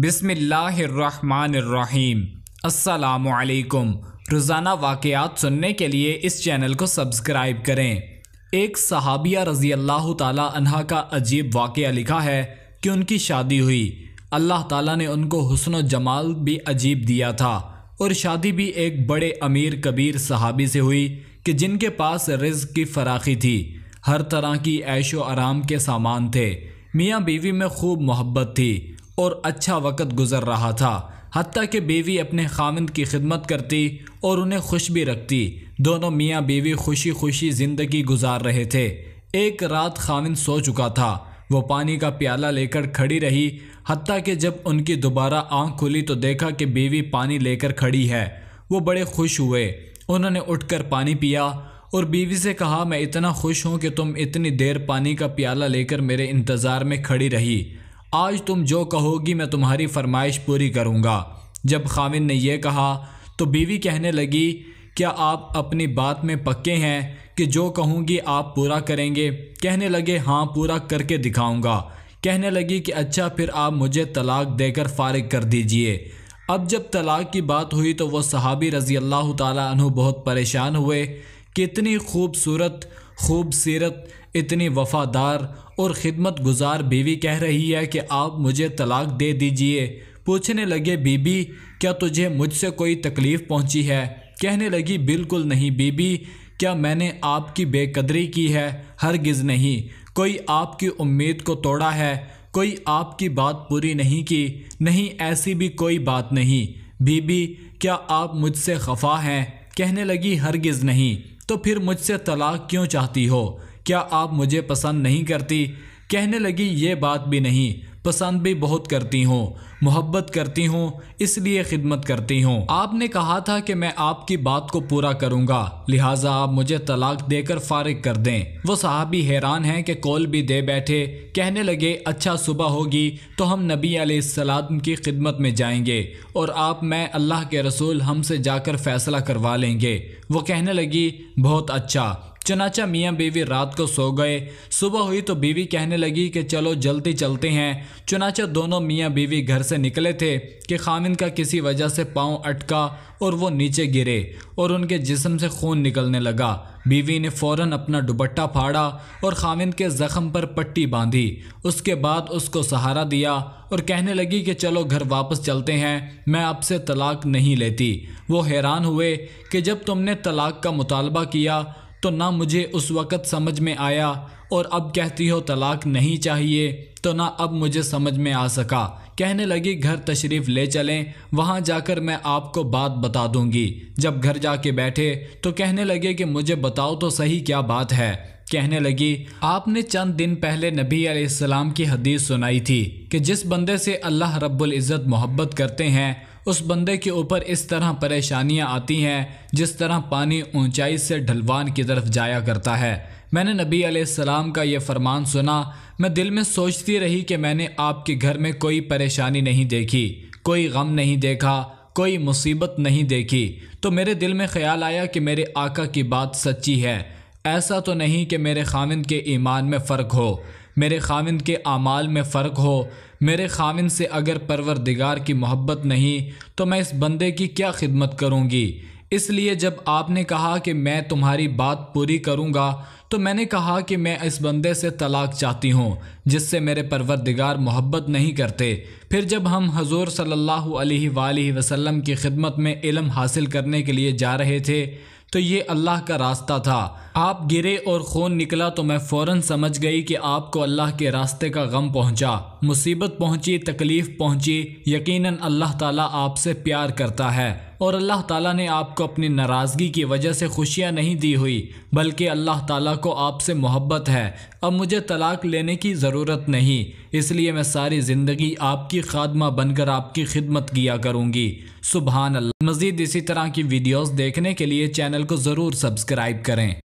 बिसमीम् अलैकुम रोज़ाना वाक़ात सुनने के लिए इस चैनल को सब्सक्राइब करें एक सहाबिया रज़ी अल्लाह तहा का अजीब वाक़ लिखा है कि उनकी शादी हुई अल्लाह ताला ने उनको हसन जमाल भी अजीब दिया था और शादी भी एक बड़े अमीर कबीर सहाबी से हुई कि जिनके पास रज़ की फराखी थी हर तरह की ऐशो आराम के सामान थे मियाँ बीवी में खूब मोहब्बत थी और अच्छा वक़्त गुज़र रहा था हती कि बीवी अपने खामिंद की खिदमत करती और उन्हें खुश भी रखती दोनों मियाँ बीवी खुशी खुशी ज़िंदगी गुजार रहे थे एक रात खामिंद सो चुका था वो पानी का प्याला लेकर खड़ी रही हती कि जब उनकी दोबारा आँख खुली तो देखा कि बीवी पानी लेकर खड़ी है वो बड़े खुश हुए उन्होंने कर पानी पिया और बीवी से कहा मैं इतना खुश हूँ कि तुम इतनी देर पानी का प्याला लेकर मेरे इंतज़ार में खड़ी रही आज तुम जो कहोगी मैं तुम्हारी फरमाइश पूरी करूँगा जब खाविन ने यह कहा तो बीवी कहने लगी क्या आप अपनी बात में पक्के हैं कि जो कहूँगी आप पूरा करेंगे कहने लगे हाँ पूरा करके दिखाऊँगा कहने लगी कि अच्छा फिर आप मुझे तलाक देकर फारिग कर दीजिए अब जब तलाक की बात हुई तो वह सहाबी रज़ी अल्लाह तु बहुत परेशान हुए कितनी खूबसूरत खूबसीरत इतनी वफादार और ख़िदमत गुजार बीवी कह रही है कि आप मुझे तलाक दे दीजिए पूछने लगे बीबी क्या तुझे मुझसे कोई तकलीफ़ पहुंची है कहने लगी बिल्कुल नहीं बीबी क्या मैंने आपकी बेकदरी की है हरगिज़ नहीं कोई आपकी उम्मीद को तोड़ा है कोई आपकी बात पूरी नहीं की नहीं ऐसी भी कोई बात नहीं बीबी क्या आप मुझसे खफा हैं कहने लगी हरगिज़ नहीं तो फिर मुझसे तलाक क्यों चाहती हो क्या आप मुझे पसंद नहीं करती कहने लगी ये बात भी नहीं पसंद भी बहुत करती हूँ मोहब्बत करती हूँ इसलिए खिदमत करती हूँ आपने कहा था कि मैं आपकी बात को पूरा करूँगा लिहाजा आप मुझे तलाक देकर फारिग कर दें वो साहबी हैरान हैं कि कॉल भी दे बैठे कहने लगे अच्छा सुबह होगी तो हम नबी सलाम की खिदमत में जाएंगे और आप मैं अल्लाह के रसूल हमसे जाकर फैसला करवा लेंगे वो कहने लगी बहुत अच्छा चनाचा मियाँ बीवी रात को सो गए सुबह हुई तो बीवी कहने लगी कि चलो जल्दी चलते हैं चनाचा दोनों मियाँ बीवी घर से निकले थे कि खामिन का किसी वजह से पाँव अटका और वो नीचे गिरे और उनके जिसम से खून निकलने लगा बीवी ने फ़ौर अपना दुबट्टा फाड़ा और खामिन के ज़ख़म पर पट्टी बांधी उसके बाद उसको सहारा दिया और कहने लगी कि चलो घर वापस चलते हैं मैं आपसे तलाक नहीं लेती वो हैरान हुए कि जब तुमने तलाक का मुतालबा किया तो ना मुझे उस वक़्त समझ में आया और अब कहती हो तलाक नहीं चाहिए तो ना अब मुझे समझ में आ सका कहने लगी घर तशरीफ़ ले चलें वहाँ जाकर मैं आपको बात बता दूंगी जब घर जाके बैठे तो कहने लगे कि मुझे बताओ तो सही क्या बात है कहने लगी आपने चंद दिन पहले नबी आसमाम की हदीस सुनाई थी कि जिस बंदे से अल्लाह रब्बुल इज़्ज़त मोहब्बत करते हैं उस बंदे के ऊपर इस तरह परेशानियां आती हैं जिस तरह पानी ऊंचाई से ढलवान की तरफ जाया करता है मैंने नबी आसमाम का यह फरमान सुना मैं दिल में सोचती रही कि मैंने आपके घर में कोई परेशानी नहीं देखी कोई गम नहीं देखा कोई मुसीबत नहीं देखी तो मेरे दिल में ख्याल आया कि मेरे आका की बात सच्ची है ऐसा तो नहीं कि मेरे खामिंद के ईमान में फ़र्क हो मेरे खाविंद के आमाल में फ़र्क हो मेरे खाविंद से अगर परवरदिगार की मोहब्बत नहीं तो मैं इस बंदे की क्या खिदमत करूँगी इसलिए जब आपने कहा कि मैं तुम्हारी बात पूरी करूँगा तो मैंने कहा कि मैं इस बंदे से तलाक चाहती हूँ जिससे मेरे परवरदिगार मोहब्बत नहीं करते फिर जब हम हजूर सल्लल्लाहु अलैहि वसल्लम की खिदमत में इलम हासिल करने के लिए जा रहे थे तो ये अल्लाह का रास्ता था आप गिरे और खून निकला तो मैं फ़ौर समझ गई कि आपको अल्लाह के रास्ते का गम पहुंचा मुसीबत पहुंची तकलीफ़ पहुंची यकीनन अल्लाह ताला आपसे प्यार करता है और अल्लाह ताला ने आपको अपनी नाराज़गी की वजह से खुशियाँ नहीं दी हुई बल्कि अल्लाह ताला को आपसे मोहब्बत है अब मुझे तलाक लेने की ज़रूरत नहीं इसलिए मैं सारी ज़िंदगी आपकी खादमा बनकर आपकी खिदमत किया करूँगी सुबहान अल्लाह मज़ीद इसी तरह की वीडियोज़ देखने के लिए चैनल को ज़रूर सब्सक्राइब करें